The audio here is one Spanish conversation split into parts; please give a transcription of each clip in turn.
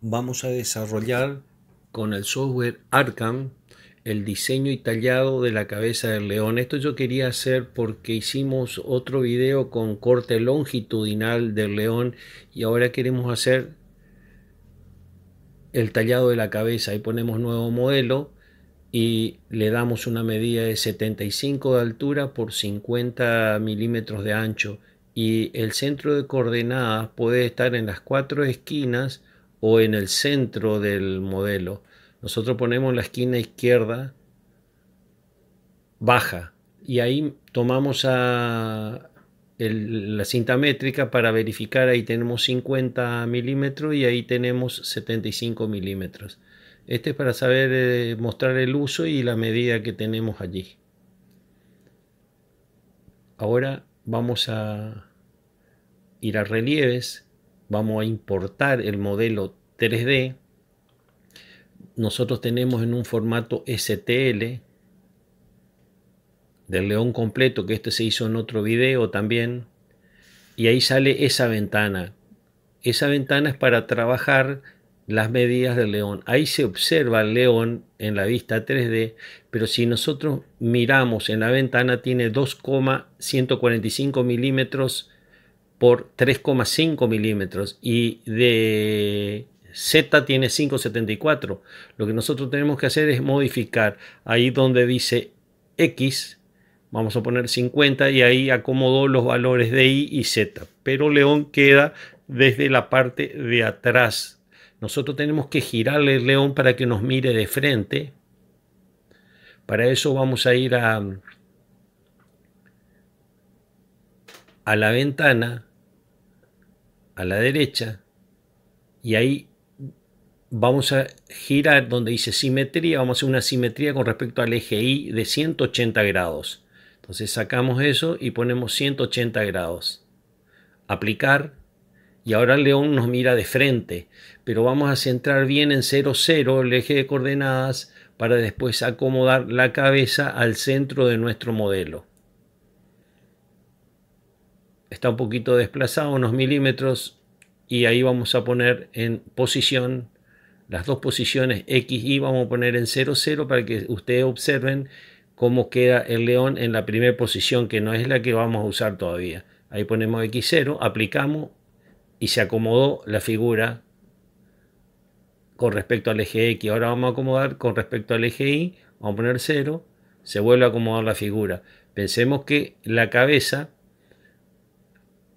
vamos a desarrollar con el software ARCAM el diseño y tallado de la cabeza del león. Esto yo quería hacer porque hicimos otro video con corte longitudinal del león y ahora queremos hacer el tallado de la cabeza. Ahí ponemos nuevo modelo y le damos una medida de 75 de altura por 50 milímetros de ancho y el centro de coordenadas puede estar en las cuatro esquinas o en el centro del modelo. Nosotros ponemos la esquina izquierda baja y ahí tomamos a la cinta métrica para verificar. Ahí tenemos 50 milímetros y ahí tenemos 75 milímetros. Este es para saber eh, mostrar el uso y la medida que tenemos allí. Ahora vamos a ir a relieves vamos a importar el modelo 3D. Nosotros tenemos en un formato STL del león completo, que este se hizo en otro video también. Y ahí sale esa ventana. Esa ventana es para trabajar las medidas del león. Ahí se observa el león en la vista 3D, pero si nosotros miramos en la ventana tiene 2,145 milímetros por 3,5 milímetros y de Z tiene 5,74. Lo que nosotros tenemos que hacer es modificar ahí donde dice X, vamos a poner 50 y ahí acomodo los valores de Y y Z. Pero León queda desde la parte de atrás. Nosotros tenemos que girarle el león para que nos mire de frente. Para eso vamos a ir a, a la ventana a la derecha y ahí vamos a girar donde dice simetría, vamos a hacer una simetría con respecto al eje Y de 180 grados. Entonces sacamos eso y ponemos 180 grados. Aplicar. Y ahora el león nos mira de frente, pero vamos a centrar bien en 0, el eje de coordenadas para después acomodar la cabeza al centro de nuestro modelo está un poquito desplazado, unos milímetros, y ahí vamos a poner en posición, las dos posiciones X, Y, vamos a poner en 0, 0 para que ustedes observen cómo queda el león en la primera posición, que no es la que vamos a usar todavía. Ahí ponemos X0, aplicamos y se acomodó la figura con respecto al eje X. Ahora vamos a acomodar con respecto al eje Y, vamos a poner 0, se vuelve a acomodar la figura. Pensemos que la cabeza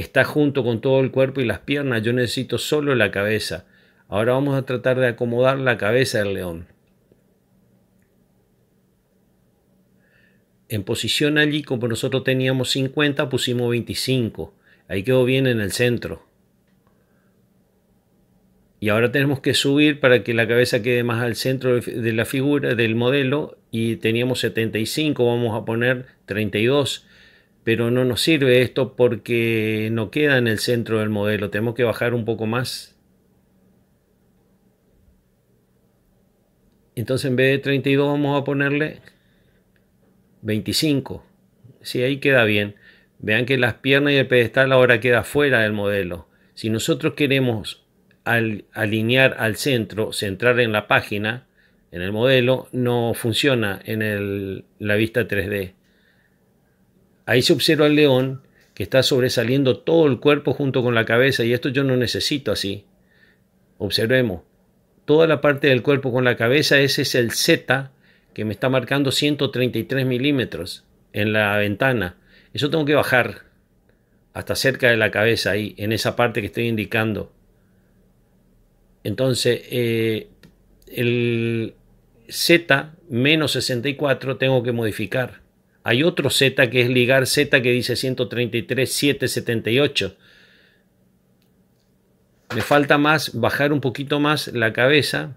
está junto con todo el cuerpo y las piernas, yo necesito solo la cabeza. Ahora vamos a tratar de acomodar la cabeza del león. En posición allí, como nosotros teníamos 50, pusimos 25. Ahí quedó bien en el centro. Y ahora tenemos que subir para que la cabeza quede más al centro de la figura, del modelo. Y teníamos 75, vamos a poner 32 pero no nos sirve esto porque no queda en el centro del modelo. Tenemos que bajar un poco más. Entonces en vez de 32 vamos a ponerle 25. Si ahí queda bien. Vean que las piernas y el pedestal ahora queda fuera del modelo. Si nosotros queremos alinear al centro, centrar en la página, en el modelo, no funciona en la vista 3D. Ahí se observa el león que está sobresaliendo todo el cuerpo junto con la cabeza y esto yo no necesito así. Observemos, toda la parte del cuerpo con la cabeza, ese es el Z que me está marcando 133 milímetros en la ventana. Eso tengo que bajar hasta cerca de la cabeza ahí, en esa parte que estoy indicando. Entonces, eh, el Z menos 64 tengo que modificar. Hay otro Z que es ligar Z que dice 133.778. Me falta más, bajar un poquito más la cabeza.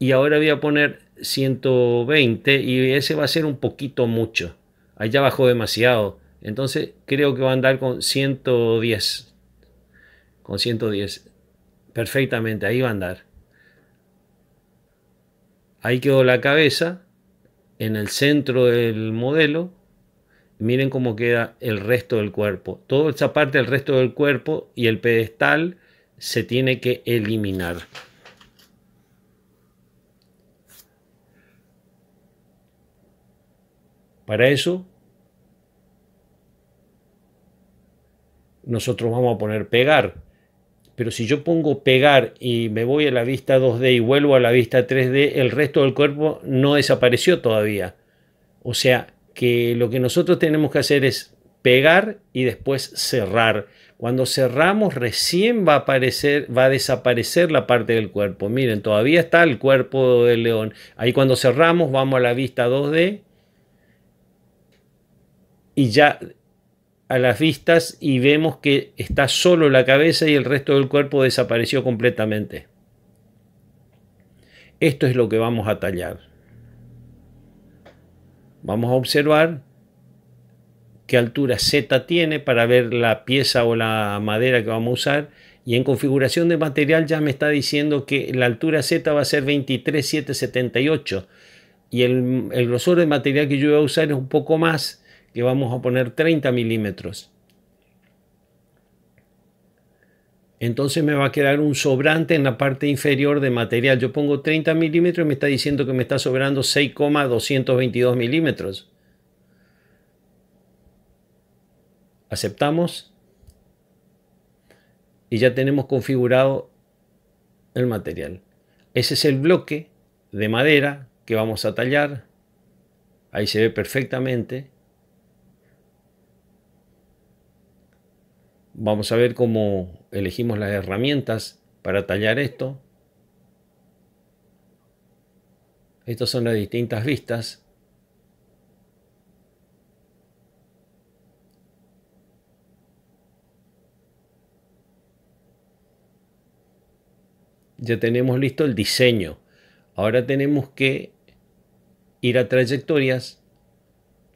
Y ahora voy a poner 120 y ese va a ser un poquito mucho. Allá bajó demasiado. Entonces creo que va a andar con 110. Con 110. Perfectamente, ahí va a andar. Ahí quedó la cabeza en el centro del modelo. Miren cómo queda el resto del cuerpo. Toda esa parte del resto del cuerpo y el pedestal se tiene que eliminar. Para eso, nosotros vamos a poner pegar. Pero si yo pongo pegar y me voy a la vista 2D y vuelvo a la vista 3D, el resto del cuerpo no desapareció todavía. O sea, que lo que nosotros tenemos que hacer es pegar y después cerrar. Cuando cerramos recién va a aparecer, va a desaparecer la parte del cuerpo. Miren, todavía está el cuerpo del león. Ahí cuando cerramos vamos a la vista 2D y ya a las vistas y vemos que está solo la cabeza y el resto del cuerpo desapareció completamente. Esto es lo que vamos a tallar. Vamos a observar qué altura Z tiene para ver la pieza o la madera que vamos a usar. Y en configuración de material ya me está diciendo que la altura Z va a ser 23,778. Y el, el grosor de material que yo voy a usar es un poco más que vamos a poner 30 milímetros. Entonces me va a quedar un sobrante en la parte inferior de material. Yo pongo 30 milímetros y me está diciendo que me está sobrando 6,222 milímetros. Aceptamos. Y ya tenemos configurado el material. Ese es el bloque de madera que vamos a tallar. Ahí se ve perfectamente. Vamos a ver cómo elegimos las herramientas para tallar esto. Estas son las distintas vistas. Ya tenemos listo el diseño. Ahora tenemos que ir a trayectorias,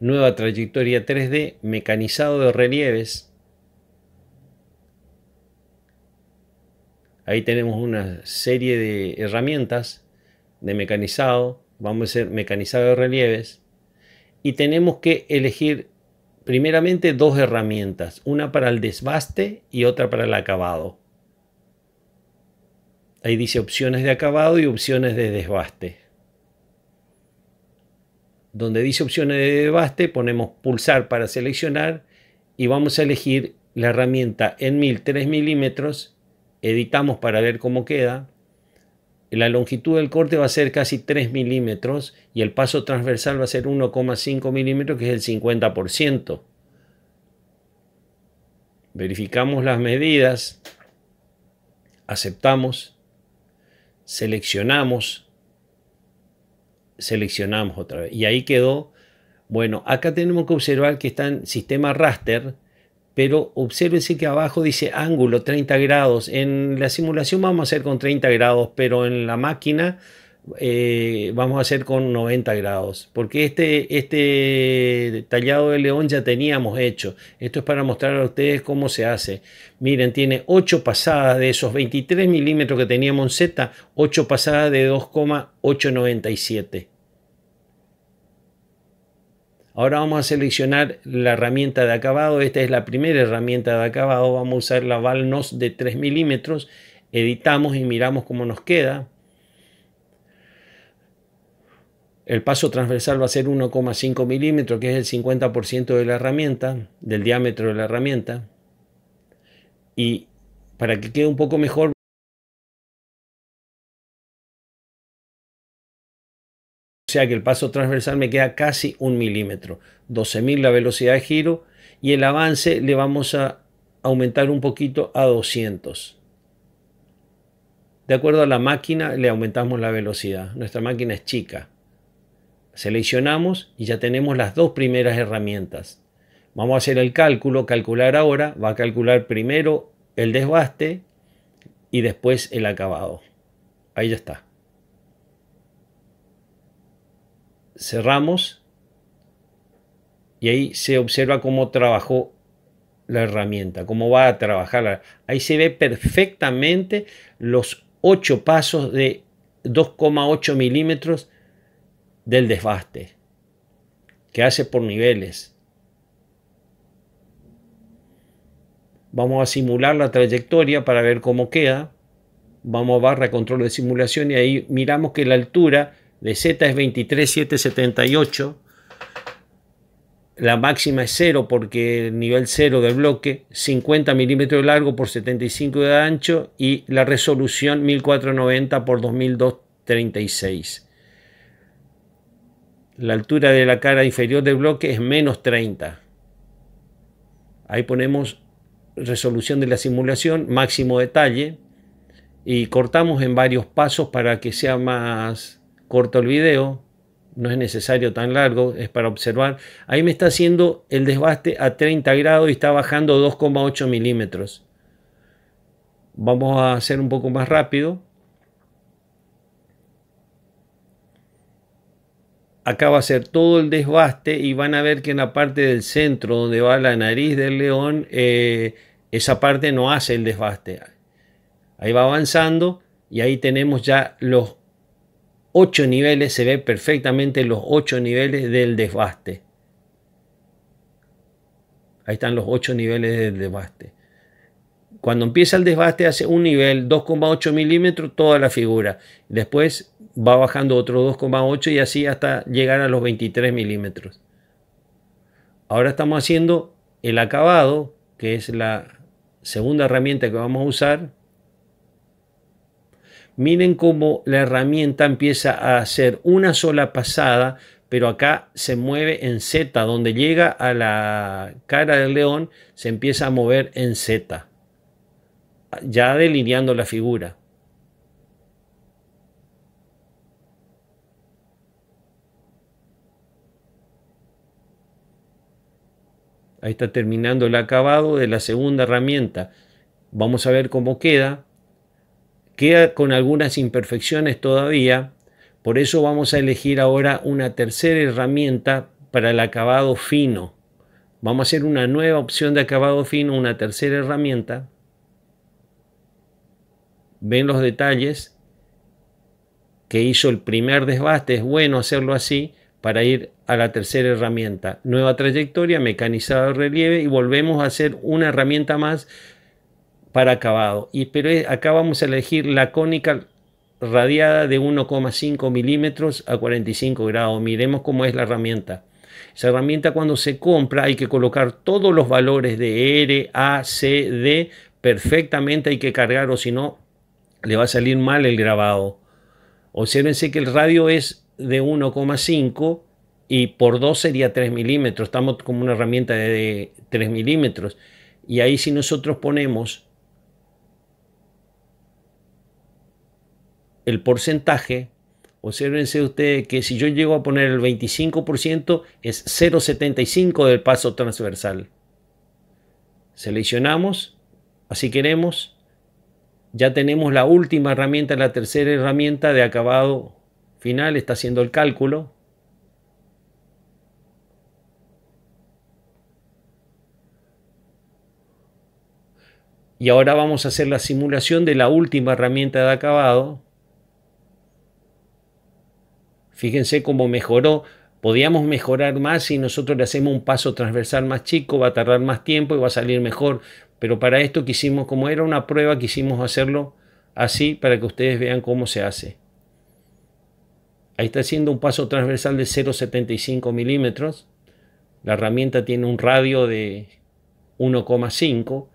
nueva trayectoria 3D, mecanizado de relieves. Ahí tenemos una serie de herramientas de mecanizado, vamos a hacer mecanizado de relieves, y tenemos que elegir primeramente dos herramientas, una para el desbaste y otra para el acabado. Ahí dice opciones de acabado y opciones de desbaste. Donde dice opciones de desbaste ponemos pulsar para seleccionar y vamos a elegir la herramienta en tres milímetros editamos para ver cómo queda, la longitud del corte va a ser casi 3 milímetros y el paso transversal va a ser 1,5 milímetros, que es el 50%. Verificamos las medidas, aceptamos, seleccionamos, seleccionamos otra vez. Y ahí quedó. Bueno, acá tenemos que observar que está en sistema raster, pero obsérvese que abajo dice ángulo 30 grados. En la simulación vamos a hacer con 30 grados, pero en la máquina eh, vamos a hacer con 90 grados, porque este, este tallado de león ya teníamos hecho. Esto es para mostrar a ustedes cómo se hace. Miren, tiene 8 pasadas de esos 23 milímetros que teníamos en Z, 8 pasadas de 2,897. Ahora vamos a seleccionar la herramienta de acabado. Esta es la primera herramienta de acabado. Vamos a usar la Valnos de 3 milímetros. Editamos y miramos cómo nos queda. El paso transversal va a ser 1,5 milímetros, que es el 50% de la herramienta, del diámetro de la herramienta. Y para que quede un poco mejor, O sea que el paso transversal me queda casi un milímetro. 12.000 la velocidad de giro y el avance le vamos a aumentar un poquito a 200. De acuerdo a la máquina le aumentamos la velocidad. Nuestra máquina es chica. Seleccionamos y ya tenemos las dos primeras herramientas. Vamos a hacer el cálculo, calcular ahora, va a calcular primero el desbaste y después el acabado. Ahí ya está. cerramos y ahí se observa cómo trabajó la herramienta, cómo va a trabajar. Ahí se ve perfectamente los ocho pasos de 2,8 milímetros del desbaste que hace por niveles. Vamos a simular la trayectoria para ver cómo queda. Vamos a barra control de simulación y ahí miramos que la altura de Z es 23,778. La máxima es 0 porque el nivel 0 del bloque, 50 milímetros de largo por 75 de ancho y la resolución 1490 por 2236. La altura de la cara inferior del bloque es menos 30. Ahí ponemos resolución de la simulación, máximo detalle y cortamos en varios pasos para que sea más corto el video, no es necesario tan largo, es para observar. Ahí me está haciendo el desbaste a 30 grados y está bajando 2,8 milímetros. Vamos a hacer un poco más rápido. Acá va a ser todo el desbaste y van a ver que en la parte del centro donde va la nariz del león, eh, esa parte no hace el desbaste. Ahí va avanzando y ahí tenemos ya los ocho niveles, se ve perfectamente los ocho niveles del desbaste. Ahí están los ocho niveles del desbaste. Cuando empieza el desbaste hace un nivel, 2,8 milímetros, toda la figura. Después va bajando otro 2,8 y así hasta llegar a los 23 milímetros. Ahora estamos haciendo el acabado, que es la segunda herramienta que vamos a usar, Miren cómo la herramienta empieza a hacer una sola pasada, pero acá se mueve en Z, donde llega a la cara del león, se empieza a mover en Z, ya delineando la figura. Ahí está terminando el acabado de la segunda herramienta. Vamos a ver cómo queda. Queda con algunas imperfecciones todavía, por eso vamos a elegir ahora una tercera herramienta para el acabado fino. Vamos a hacer una nueva opción de acabado fino, una tercera herramienta. Ven los detalles que hizo el primer desbaste. Es bueno hacerlo así para ir a la tercera herramienta. Nueva trayectoria, mecanizado de relieve y volvemos a hacer una herramienta más para acabado. Y, pero eh, acá vamos a elegir la cónica radiada de 1,5 milímetros a 45 grados. Miremos cómo es la herramienta. Esa herramienta cuando se compra hay que colocar todos los valores de R, A, C, D perfectamente. Hay que cargar o si no le va a salir mal el grabado. Obsérvense que el radio es de 1,5 y por 2 sería 3 milímetros. Estamos como una herramienta de 3 milímetros. Y ahí si nosotros ponemos el porcentaje, observen ustedes que si yo llego a poner el 25% es 0,75 del paso transversal. Seleccionamos, así queremos. Ya tenemos la última herramienta, la tercera herramienta de acabado final, está haciendo el cálculo. Y ahora vamos a hacer la simulación de la última herramienta de acabado. Fíjense cómo mejoró. Podíamos mejorar más si nosotros le hacemos un paso transversal más chico, va a tardar más tiempo y va a salir mejor. Pero para esto quisimos, como era una prueba, quisimos hacerlo así para que ustedes vean cómo se hace. Ahí está haciendo un paso transversal de 0,75 milímetros. La herramienta tiene un radio de 1,5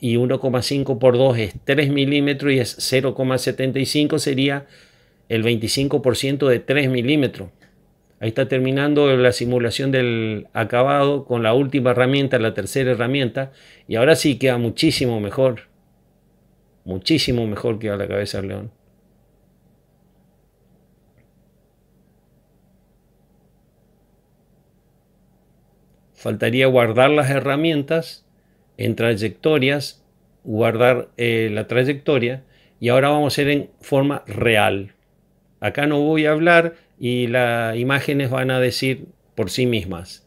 y 1,5 por 2 es 3 milímetros y es 0,75 sería el 25% de 3 milímetros. Ahí está terminando la simulación del acabado con la última herramienta, la tercera herramienta. Y ahora sí queda muchísimo mejor. Muchísimo mejor que a la cabeza del león. Faltaría guardar las herramientas en trayectorias, guardar eh, la trayectoria. Y ahora vamos a hacer en forma real. Acá no voy a hablar y las imágenes van a decir por sí mismas.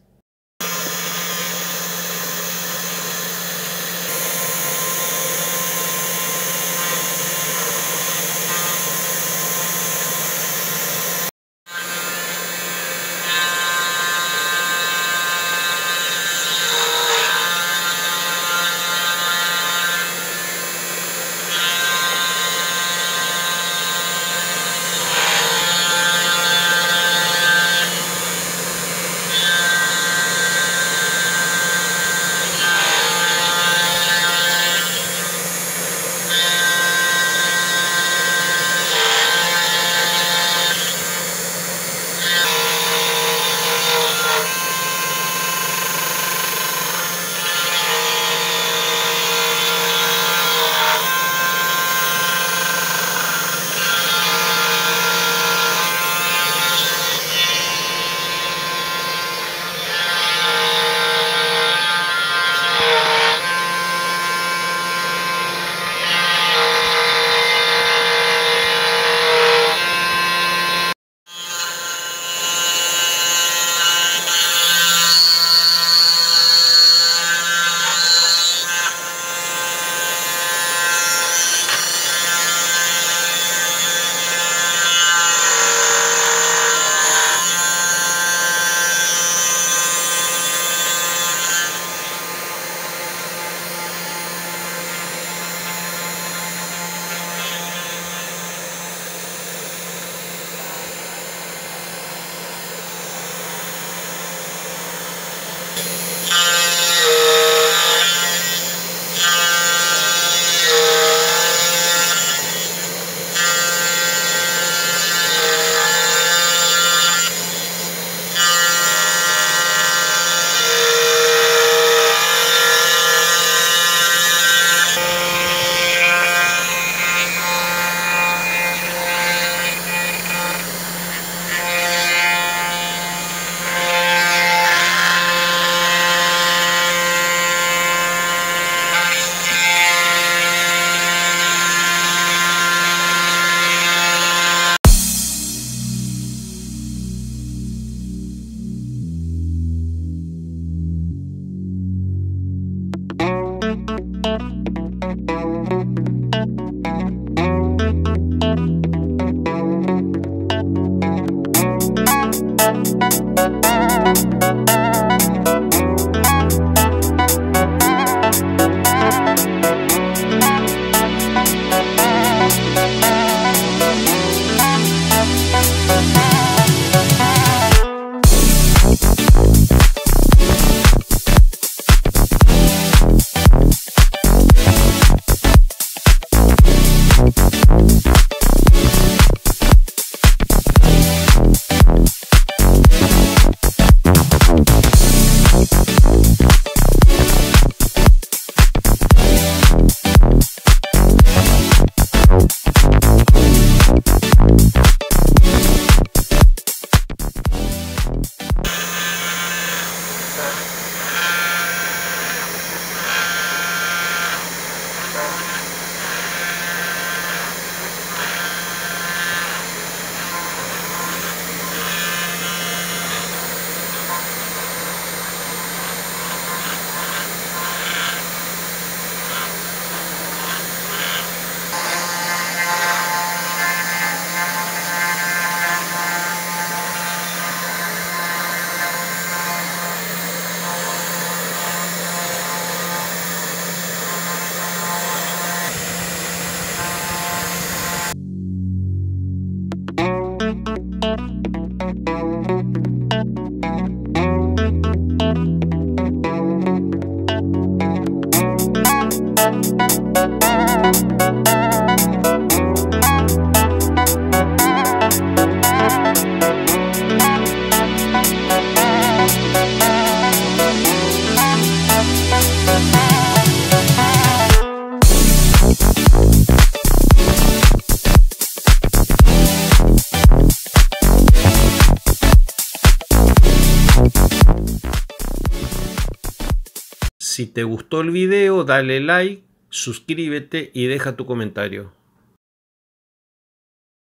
Si te gustó el video, dale like, suscríbete y deja tu comentario.